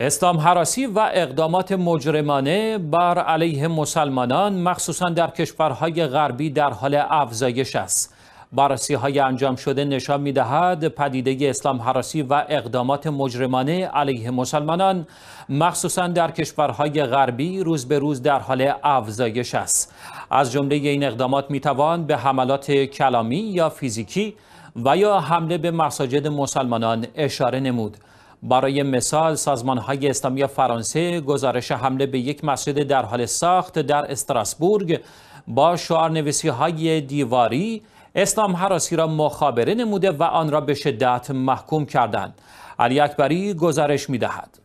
اسلام حراسی و اقدامات مجرمانه بر علیه مسلمانان مخصوصا در کشورهای غربی در حال افزایش است. بررسی های انجام شده نشان می پدیده اسلام حراسی و اقدامات مجرمانه علیه مسلمانان مخصوصا در کشورهای غربی روز به روز در حال افزایش است. از جمله این اقدامات می توان به حملات کلامی یا فیزیکی و یا حمله به مساجد مسلمانان اشاره نمود. برای مثال سازمان های اسلامی فرانسه گزارش حمله به یک مسجد در حال ساخت در استراسبورگ با شعار نویسی های دیواری اسلام حراسی را مخابره نموده و آن را به شدت محکوم کردند. علی اکبری گزارش می دهد.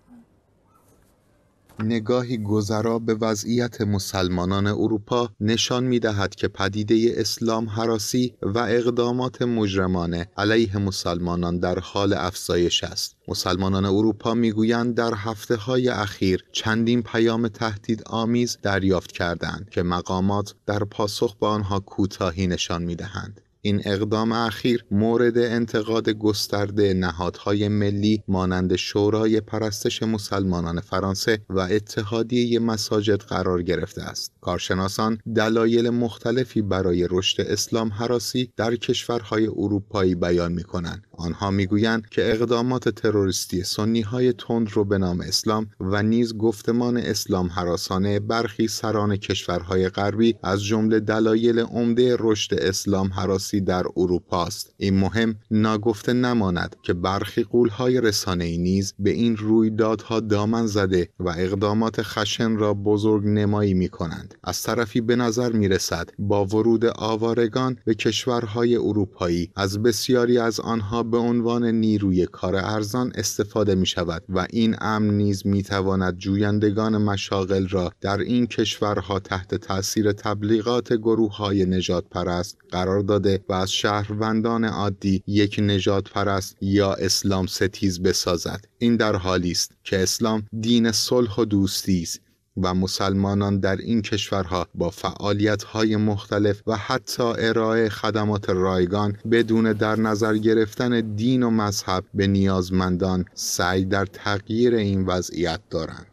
نگاهی گذرا به وضعیت مسلمانان اروپا نشان می دهد که پدیده اسلام حراسی و اقدامات مجرمانه علیه مسلمانان در حال افزایش است. مسلمانان اروپا میگویند در هفته های اخیر چندین پیام تهدید آمیز دریافت کردند که مقامات در پاسخ به آنها کوتاهی نشان می دهند. این اقدام اخیر مورد انتقاد گسترده نهادهای ملی مانند شورای پرستش مسلمانان فرانسه و اتحادیه مساجد قرار گرفته است کارشناسان دلایل مختلفی برای رشد اسلام حراسی در کشورهای اروپایی بیان می کنند آنها میگویند که اقدامات تروریستی سنی های تند رو به نام اسلام و نیز گفتمان اسلام حراسانه برخی سران کشورهای غربی از جمله دلایل عمده رشد اسلام حراسی در اروپا است این مهم ناگفته نماند که برخی قولهای رسانه ای نیز به این رویدادها دامن زده و اقدامات خشن را بزرگ نمایی می کنند از طرفی به نظر می رسد با ورود آوارگان به کشورهای اروپایی از بسیاری از آنها به عنوان نیروی کار ارزان استفاده می شود و این امر نیز می تواند جویندگان مشاغل را در این کشورها تحت تاثیر تبلیغات گروه های نجات پرست قرار داده و از شهروندان عادی یک نجات پرست یا اسلام ستیز بسازد این در حالی است که اسلام دین صلح و دوستی است و مسلمانان در این کشورها با فعالیت‌های مختلف و حتی ارائه خدمات رایگان بدون در نظر گرفتن دین و مذهب به نیازمندان سعی در تغییر این وضعیت دارند.